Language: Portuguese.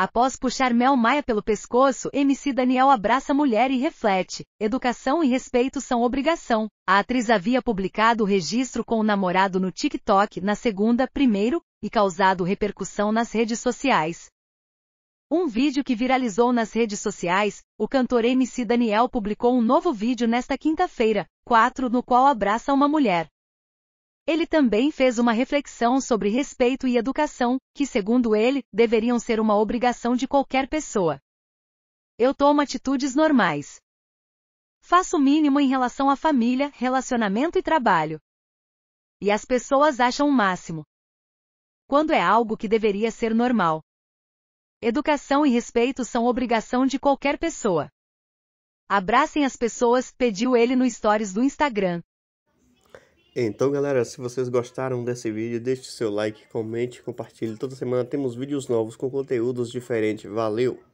Após puxar Mel Maia pelo pescoço, MC Daniel abraça a mulher e reflete. Educação e respeito são obrigação. A atriz havia publicado o registro com o namorado no TikTok na segunda, primeiro, e causado repercussão nas redes sociais. Um vídeo que viralizou nas redes sociais, o cantor MC Daniel publicou um novo vídeo nesta quinta-feira, 4, no qual abraça uma mulher. Ele também fez uma reflexão sobre respeito e educação, que, segundo ele, deveriam ser uma obrigação de qualquer pessoa. Eu tomo atitudes normais. Faço o mínimo em relação à família, relacionamento e trabalho. E as pessoas acham o máximo. Quando é algo que deveria ser normal. Educação e respeito são obrigação de qualquer pessoa. Abracem as pessoas, pediu ele no stories do Instagram. Então galera, se vocês gostaram desse vídeo, deixe seu like, comente, compartilhe. Toda semana temos vídeos novos com conteúdos diferentes. Valeu!